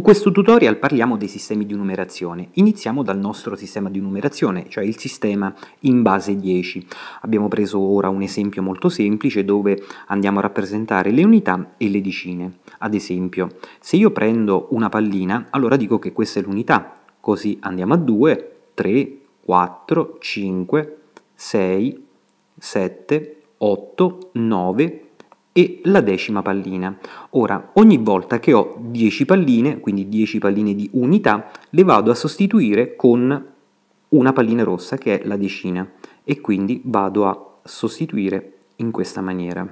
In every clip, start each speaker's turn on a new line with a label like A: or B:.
A: Con questo tutorial parliamo dei sistemi di numerazione. Iniziamo dal nostro sistema di numerazione, cioè il sistema in base 10. Abbiamo preso ora un esempio molto semplice dove andiamo a rappresentare le unità e le decine. Ad esempio, se io prendo una pallina, allora dico che questa è l'unità, così andiamo a 2, 3, 4, 5, 6, 7, 8, 9, 10 e la decima pallina. Ora, ogni volta che ho 10 palline, quindi 10 palline di unità, le vado a sostituire con una pallina rossa che è la decina e quindi vado a sostituire in questa maniera.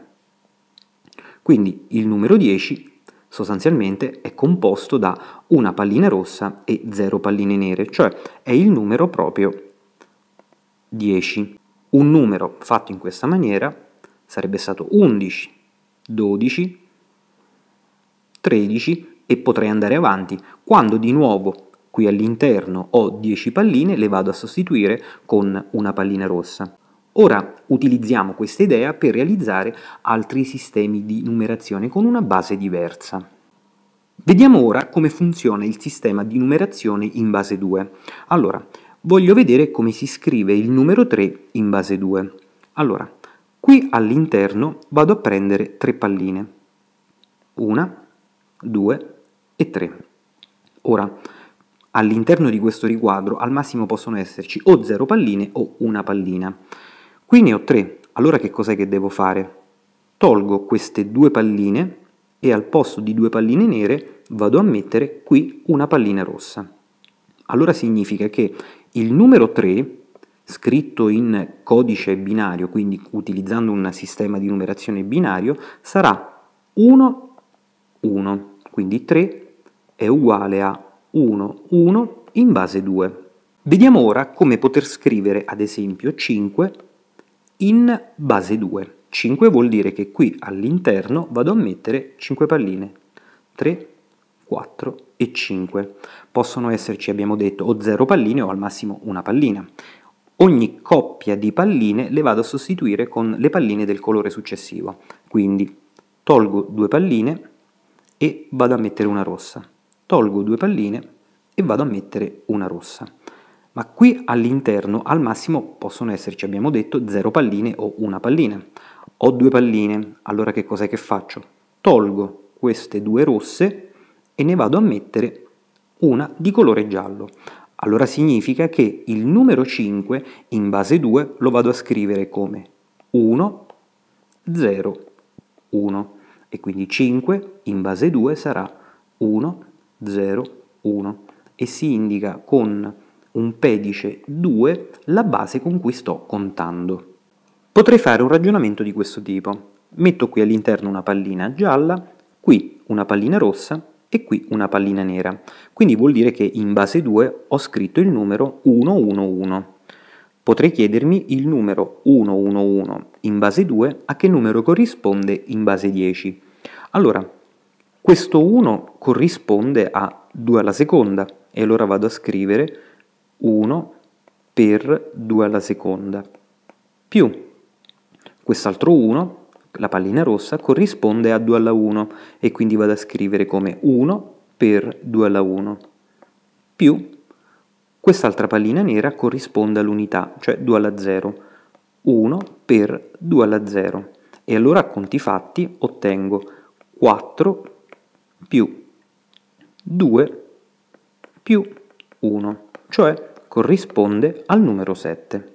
A: Quindi il numero 10 sostanzialmente è composto da una pallina rossa e 0 palline nere, cioè è il numero proprio 10. Un numero fatto in questa maniera sarebbe stato 11, 12, 13 e potrei andare avanti quando di nuovo qui all'interno ho 10 palline le vado a sostituire con una pallina rossa. Ora utilizziamo questa idea per realizzare altri sistemi di numerazione con una base diversa. Vediamo ora come funziona il sistema di numerazione in base 2. Allora, voglio vedere come si scrive il numero 3 in base 2. Allora, Qui all'interno vado a prendere tre palline. Una, due e tre. Ora, all'interno di questo riquadro al massimo possono esserci o zero palline o una pallina. Qui ne ho tre allora che cos'è che devo fare? Tolgo queste due palline e al posto di due palline nere vado a mettere qui una pallina rossa. Allora significa che il numero 3 scritto in codice binario, quindi utilizzando un sistema di numerazione binario, sarà 1, 1, quindi 3 è uguale a 1, 1 in base 2. Vediamo ora come poter scrivere ad esempio 5 in base 2. 5 vuol dire che qui all'interno vado a mettere 5 palline, 3, 4 e 5. Possono esserci, abbiamo detto, o 0 palline o al massimo una pallina. Ogni coppia di palline le vado a sostituire con le palline del colore successivo, quindi tolgo due palline e vado a mettere una rossa, tolgo due palline e vado a mettere una rossa. Ma qui all'interno al massimo possono esserci, abbiamo detto, zero palline o una pallina. Ho due palline, allora che cos'è che faccio? Tolgo queste due rosse e ne vado a mettere una di colore giallo allora significa che il numero 5 in base 2 lo vado a scrivere come 1, 0, 1 e quindi 5 in base 2 sarà 1, 0, 1 e si indica con un pedice 2 la base con cui sto contando. Potrei fare un ragionamento di questo tipo. Metto qui all'interno una pallina gialla, qui una pallina rossa e qui una pallina nera. Quindi vuol dire che in base 2 ho scritto il numero 111. Potrei chiedermi il numero 111 in base 2 a che numero corrisponde in base 10. Allora, questo 1 corrisponde a 2 alla seconda e allora vado a scrivere 1 per 2 alla seconda più quest'altro 1 la pallina rossa corrisponde a 2 alla 1 e quindi vado a scrivere come 1 per 2 alla 1 più quest'altra pallina nera corrisponde all'unità, cioè 2 alla 0, 1 per 2 alla 0 e allora a conti fatti ottengo 4 più 2 più 1, cioè corrisponde al numero 7.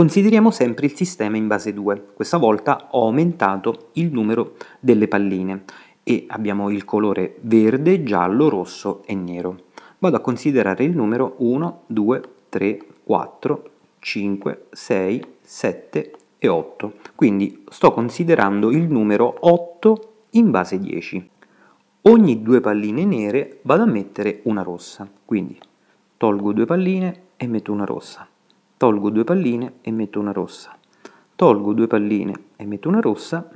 A: Consideriamo sempre il sistema in base 2, questa volta ho aumentato il numero delle palline e abbiamo il colore verde, giallo, rosso e nero. Vado a considerare il numero 1, 2, 3, 4, 5, 6, 7 e 8. Quindi sto considerando il numero 8 in base 10. Ogni due palline nere vado a mettere una rossa, quindi tolgo due palline e metto una rossa. Tolgo due palline e metto una rossa. Tolgo due palline e metto una rossa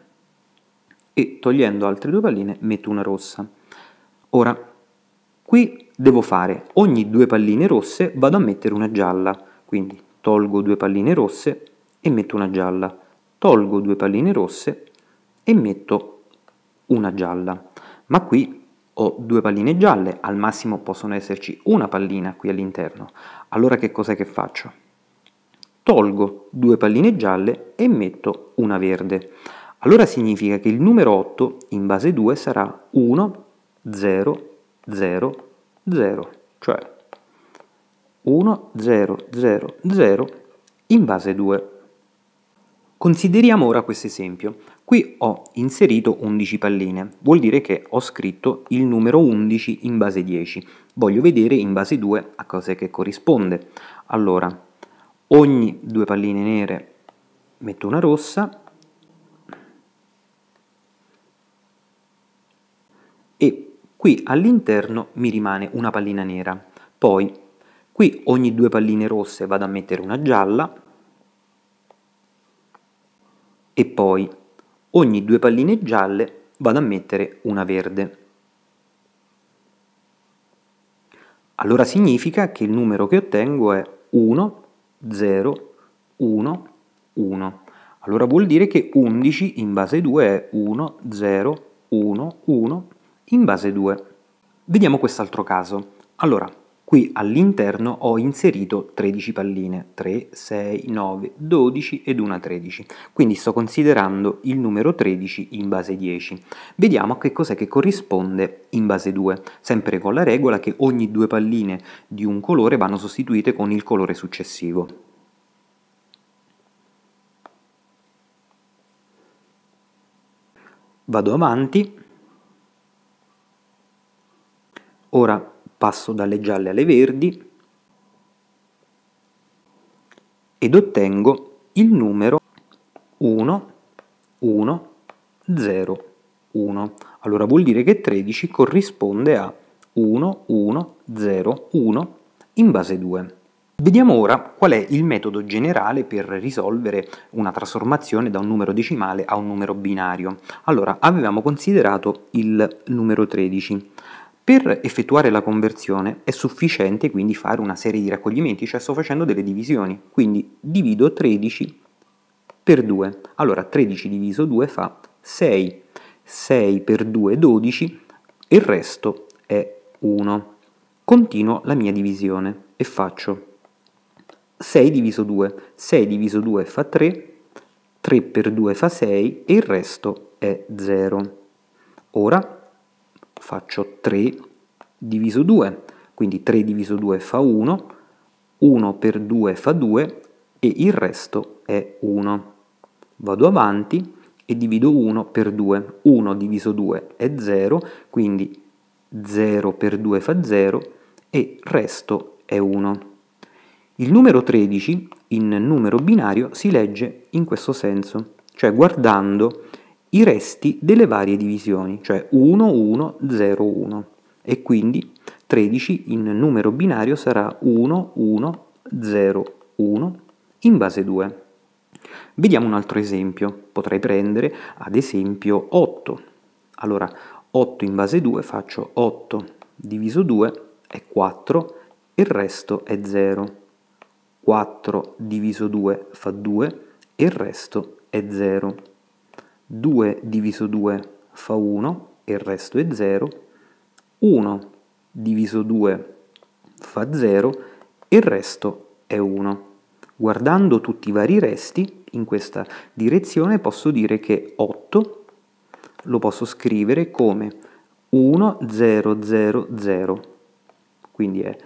A: e togliendo altre due palline metto una rossa. Ora, qui devo fare ogni due palline rosse vado a mettere una gialla, quindi tolgo due palline rosse e metto una gialla, tolgo due palline rosse e metto una gialla. Ma qui ho due palline gialle, al massimo possono esserci una pallina qui all'interno. Allora che cos'è che faccio? tolgo due palline gialle e metto una verde. Allora significa che il numero 8 in base 2 sarà 1, 0, 0, 0, cioè 1, 0, 0, 0 in base 2. Consideriamo ora questo esempio. Qui ho inserito 11 palline, vuol dire che ho scritto il numero 11 in base 10. Voglio vedere in base 2 a cosa che corrisponde. Allora, ogni due palline nere metto una rossa e qui all'interno mi rimane una pallina nera. Poi qui ogni due palline rosse vado a mettere una gialla e poi ogni due palline gialle vado a mettere una verde. Allora significa che il numero che ottengo è 1 0, 1, 1. Allora vuol dire che 11 in base 2 è 1, 0, 1, 1 in base 2. Vediamo quest'altro caso. Allora, Qui all'interno ho inserito 13 palline, 3, 6, 9, 12 ed una 13, quindi sto considerando il numero 13 in base 10. Vediamo a che cos'è che corrisponde in base 2, sempre con la regola che ogni due palline di un colore vanno sostituite con il colore successivo. Vado avanti. Ora passo dalle gialle alle verdi ed ottengo il numero 1, 1, 0, 1. Allora vuol dire che 13 corrisponde a 1, 1, 0, 1 in base 2. Vediamo ora qual è il metodo generale per risolvere una trasformazione da un numero decimale a un numero binario. Allora, avevamo considerato il numero 13. Per effettuare la conversione è sufficiente quindi fare una serie di raccoglimenti, cioè sto facendo delle divisioni, quindi divido 13 per 2. Allora 13 diviso 2 fa 6, 6 per 2 è 12 il resto è 1. Continuo la mia divisione e faccio 6 diviso 2, 6 diviso 2 fa 3, 3 per 2 fa 6 e il resto è 0. Ora faccio 3 diviso 2, quindi 3 diviso 2 fa 1, 1 per 2 fa 2 e il resto è 1. Vado avanti e divido 1 per 2, 1 diviso 2 è 0, quindi 0 per 2 fa 0 e il resto è 1. Il numero 13 in numero binario si legge in questo senso, cioè guardando i resti delle varie divisioni, cioè 1, 1, 0, 1 e quindi 13 in numero binario sarà 1, 1, 0, 1 in base 2. Vediamo un altro esempio, potrei prendere ad esempio 8. Allora 8 in base 2 faccio 8 diviso 2 è 4, il resto è 0. 4 diviso 2 fa 2 il resto è 0. 2 diviso 2 fa 1 e il resto è 0, 1 diviso 2 fa 0 e il resto è 1. Guardando tutti i vari resti in questa direzione posso dire che 8 lo posso scrivere come 1 0 0 0 quindi è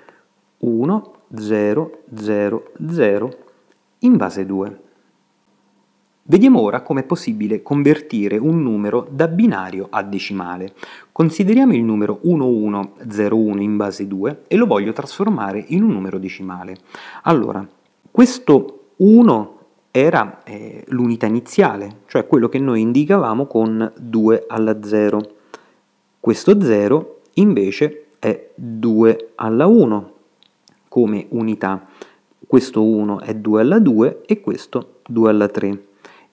A: 1 0 0 0 in base 2 Vediamo ora come è possibile convertire un numero da binario a decimale. Consideriamo il numero 1101 in base 2 e lo voglio trasformare in un numero decimale. Allora, questo 1 era eh, l'unità iniziale, cioè quello che noi indicavamo con 2 alla 0. Questo 0 invece è 2 alla 1 come unità. Questo 1 è 2 alla 2 e questo 2 alla 3.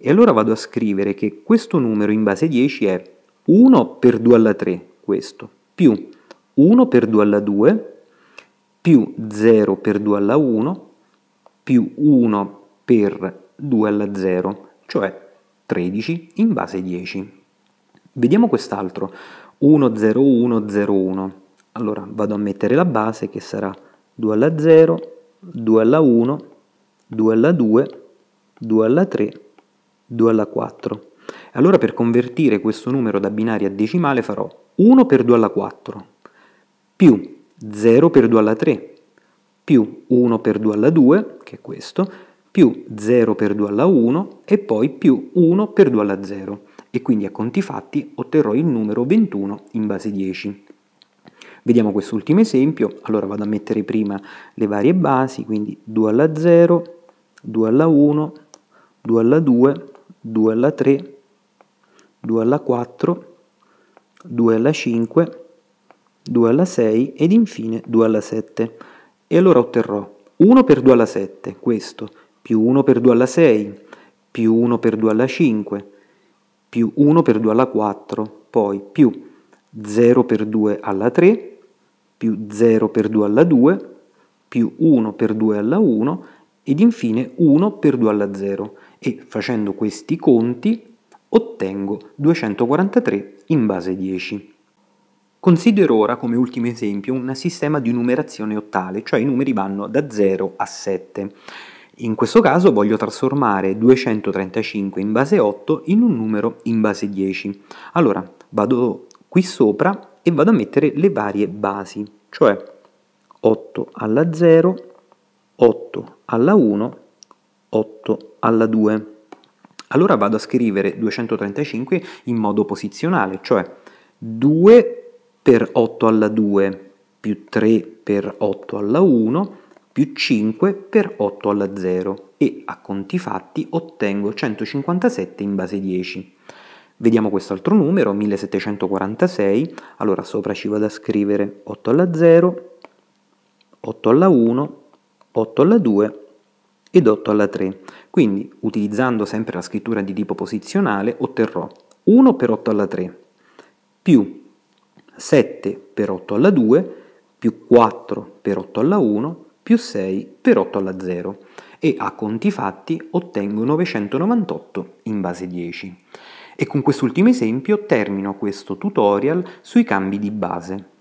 A: E allora vado a scrivere che questo numero in base 10 è 1 per 2 alla 3, questo, più 1 per 2 alla 2, più 0 per 2 alla 1, più 1 per 2 alla 0, cioè 13 in base 10. Vediamo quest'altro, 1, 0, 1, 0, 1. Allora vado a mettere la base che sarà 2 alla 0, 2 alla 1, 2 alla 2, 2 alla 3, 2 alla 4. Allora per convertire questo numero da binario a decimale farò 1 per 2 alla 4 più 0 per 2 alla 3 più 1 per 2 alla 2, che è questo, più 0 per 2 alla 1 e poi più 1 per 2 alla 0 e quindi a conti fatti otterrò il numero 21 in base 10. Vediamo quest'ultimo esempio, allora vado a mettere prima le varie basi, quindi 2 alla 0, 2 alla 1, 2 alla 2, 2 alla 3, 2 alla 4, 2 alla 5, 2 alla 6 ed infine 2 alla 7. E allora otterrò 1 per 2 alla 7, questo, più 1 per 2 alla 6, più 1 per 2 alla 5, più 1 per 2 alla 4, poi più 0 per 2 alla 3, più 0 per 2 alla 2, più 1 per 2 alla 1 ed infine 1 per 2 alla 0 e facendo questi conti ottengo 243 in base 10. Considero ora come ultimo esempio un sistema di numerazione ottale, cioè i numeri vanno da 0 a 7. In questo caso voglio trasformare 235 in base 8 in un numero in base 10. Allora vado qui sopra e vado a mettere le varie basi, cioè 8 alla 0, 8 alla 1, 8 alla 2. Allora vado a scrivere 235 in modo posizionale, cioè 2 per 8 alla 2 più 3 per 8 alla 1 più 5 per 8 alla 0 e a conti fatti ottengo 157 in base 10. Vediamo quest'altro numero, 1746, allora sopra ci vado a scrivere 8 alla 0, 8 alla 1, 8 alla 2 ed 8 alla 3. Quindi, utilizzando sempre la scrittura di tipo posizionale, otterrò 1 per 8 alla 3 più 7 per 8 alla 2 più 4 per 8 alla 1 più 6 per 8 alla 0 e a conti fatti ottengo 998 in base 10. E con quest'ultimo esempio termino questo tutorial sui cambi di base.